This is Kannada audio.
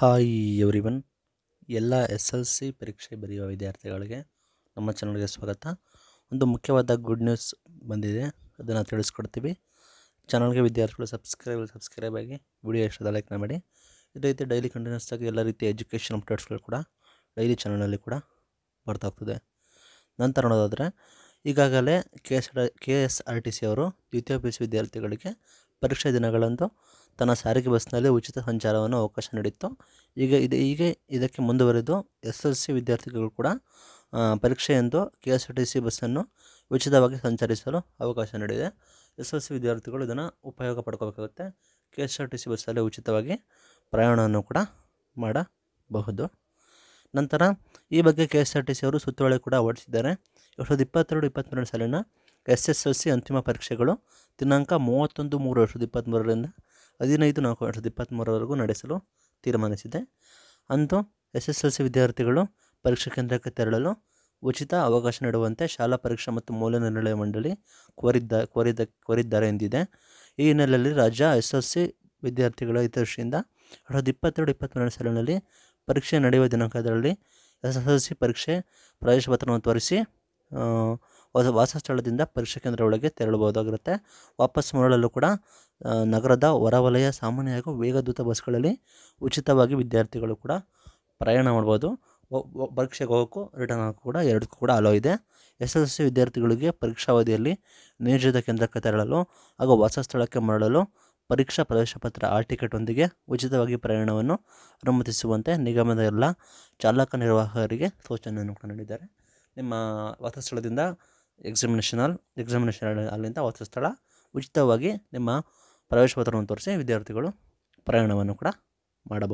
ಹಾಯ್ ಎವ್ರಿವನ್ ಎಲ್ಲ ಎಸ್ ಎಲ್ ಸಿ ಪರೀಕ್ಷೆ ಬರೆಯುವ ವಿದ್ಯಾರ್ಥಿಗಳಿಗೆ ನಮ್ಮ ಚಾನಲ್ಗೆ ಸ್ವಾಗತ ಒಂದು ಮುಖ್ಯವಾದ ಗುಡ್ ನ್ಯೂಸ್ ಬಂದಿದೆ ಅದನ್ನು ತಿಳಿಸ್ಕೊಡ್ತೀವಿ ಚಾನಲ್ಗೆ ವಿದ್ಯಾರ್ಥಿಗಳು ಸಬ್ಸ್ಕ್ರೈಬ್ ಸಬ್ಸ್ಕ್ರೈಬ್ ಆಗಿ ವಿಡಿಯೋ ಇಷ್ಟದ ಲೈಕ್ನ ಮಾಡಿ ಇದೇ ರೀತಿ ಡೈಲಿ ಕಂಟಿನ್ಯೂಸ್ ಆಗಿ ಎಲ್ಲ ರೀತಿ ಎಜುಕೇಷನ್ ಅಪ್ಡೇಟ್ಸ್ಗಳು ಕೂಡ ಡೈಲಿ ಚಾನಲಲ್ಲಿ ಕೂಡ ಬರ್ತಾ ಹೋಗ್ತದೆ ನಂತರ ನೋಡೋದಾದರೆ ಈಗಾಗಲೇ K S K S R T C ಅವರು ದ್ವಿತೀಯ ಪಿ ವಿದ್ಯಾರ್ಥಿಗಳಿಗೆ ಪರೀಕ್ಷೆ ದಿನಗಳಂದು ತನ್ನ ಸಾರಿಗೆ ಬಸ್ನಲ್ಲಿ ಉಚಿತ ಸಂಚಾರವನ್ನು ಅವಕಾಶ ನೀಡಿತ್ತು ಈಗ ಇದು ಹೀಗೆ ಇದಕ್ಕೆ ಮುಂದುವರೆದು ಎಸ್ ಎಲ್ ಸಿ ವಿದ್ಯಾರ್ಥಿಗಳು ಕೂಡ ಪರೀಕ್ಷೆಯಂದು K S R T C ಬಸ್ಸನ್ನು ಉಚಿತವಾಗಿ ಸಂಚರಿಸಲು ಅವಕಾಶ ನೀಡಿದೆ ಎಸ್ ಎಲ್ ಸಿ ವಿದ್ಯಾರ್ಥಿಗಳು ಇದನ್ನು ಉಪಯೋಗ ಪಡ್ಕೋಬೇಕಾಗುತ್ತೆ K S R T C ಬಸ್ಸಲ್ಲಿ ಉಚಿತವಾಗಿ ಪ್ರಯಾಣವನ್ನು ಕೂಡ ಮಾಡಬಹುದು ನಂತರ ಈ ಬಗ್ಗೆ K S R T C ಅವರು ಸುತ್ತೋಲೆ ಕೂಡ ಹೊರಡಿಸಿದ್ದಾರೆ ಎರಡು ಸಾವಿರದ ಇಪ್ಪತ್ತೆರಡು ಇಪ್ಪತ್ತ್ಮೂರನೇ ಸಾಲಿನ ಎಸ್ ಎಸ್ ಎಲ್ ಸಿ ಅಂತಿಮ ಪರೀಕ್ಷೆಗಳು ದಿನಾಂಕ ಮೂವತ್ತೊಂದು ಮೂರು ಎರಡು ಸಾವಿರದ ಇಪ್ಪತ್ತ್ಮೂರರಿಂದ ಹದಿನೈದು ನಾಲ್ಕು ಎರಡು ಸಾವಿರದ ಇಪ್ಪತ್ತ್ಮೂರವರೆಗೂ ನಡೆಸಲು ತೀರ್ಮಾನಿಸಿದೆ ಅಂದು ಎಸ್ ಎಸ್ ಎಲ್ ಸಿ ವಿದ್ಯಾರ್ಥಿಗಳು ಪರೀಕ್ಷಾ ಕೇಂದ್ರಕ್ಕೆ ತೆರಳಲು ಉಚಿತ ಅವಕಾಶ ನೀಡುವಂತೆ ಶಾಲಾ ಪರೀಕ್ಷಾ ಮತ್ತು ಮೌಲ್ಯ ನಿರ್ಣಯ ಮಂಡಳಿ ಕೋರಿದ್ದ ಕೋರಿದ ಕೋರಿದ್ದಾರೆ ಎಂದಿದೆ ಈ ಹಿನ್ನೆಲೆಯಲ್ಲಿ ರಾಜ್ಯ ಎಸ್ ಎಲ್ ಸಿ ವಿದ್ಯಾರ್ಥಿಗಳ ಹಿತದೃಷ್ಟಿಯಿಂದ ಎರಡು ಇಪ್ಪತ್ತೆರಡು ಇಪ್ಪತ್ತ್ಮೂರನೇ ಸಾಲಿನಲ್ಲಿ ಪರೀಕ್ಷೆ ನಡೆಯುವ ದಿನಾಂಕದಲ್ಲಿ ಎಸ್ ಎಸ್ ಎಲ್ ಸಿ ಪರೀಕ್ಷೆ ಪ್ರವೇಶ ಪತ್ರವನ್ನು ತೋರಿಸಿ ವಾಸಸ್ಥಳದಿಂದ ಪರೀಕ್ಷಾ ಕೇಂದ್ರ ಒಳಗೆ ತೆರಳಬಹುದಾಗಿರುತ್ತೆ ವಾಪಸ್ ಮರಳಲು ಕೂಡ ನಗರದ ಹೊರವಲಯ ಸಾಮಾನ್ಯ ಹಾಗೂ ವೇಗದೂತ ಬಸ್ಗಳಲ್ಲಿ ಉಚಿತವಾಗಿ ವಿದ್ಯಾರ್ಥಿಗಳು ಕೂಡ ಪ್ರಯಾಣ ಮಾಡ್ಬೋದು ಪರೀಕ್ಷೆಗೆ ಹೋಗೋಕ್ಕೂ ರಿಟರ್ನ್ ಆಗೋಕ್ಕೂ ಕೂಡ ಎರಡಕ್ಕೂ ಕೂಡ ಅಲೋ ಇದೆ ಎಸ್ ಎಲ್ ಸಿ ವಿದ್ಯಾರ್ಥಿಗಳಿಗೆ ಪರೀಕ್ಷಾವಧಿಯಲ್ಲಿ ನಿಯೋಜಿತ ಕೇಂದ್ರಕ್ಕೆ ತೆರಳಲು ಹಾಗೂ ವಾಸಸ್ಥಳಕ್ಕೆ ಮರಳಲು ಪರೀಕ್ಷಾ ಪ್ರವೇಶ ಪತ್ರ ಆರ್ ಟಿಕೆಟ್ನೊಂದಿಗೆ ಉಚಿತವಾಗಿ ಪ್ರಯಾಣವನ್ನು ಅನುಮತಿಸುವಂತೆ ನಿಗಮದ ಎಲ್ಲ ಚಾಲಕ ನಿರ್ವಾಹಕರಿಗೆ ಸೂಚನೆಯನ್ನು ನೀಡಿದ್ದಾರೆ ನಿಮ್ಮ ವಾಸಸ್ಥಳದಿಂದ ಎಕ್ಸಾಮಿನೇಷನ್ ಹಾಲ್ ಎಕ್ಸಾಮಿನೇಷನ್ ಹೊಸ ವಾಸಸ್ಥಳ ಉಚಿತವಾಗಿ ನಿಮ್ಮ ಪ್ರವೇಶ ಪತ್ರವನ್ನು ತೋರಿಸಿ ವಿದ್ಯಾರ್ಥಿಗಳು ಪ್ರಯಾಣವನ್ನು ಕೂಡ ಮಾಡಬಹುದು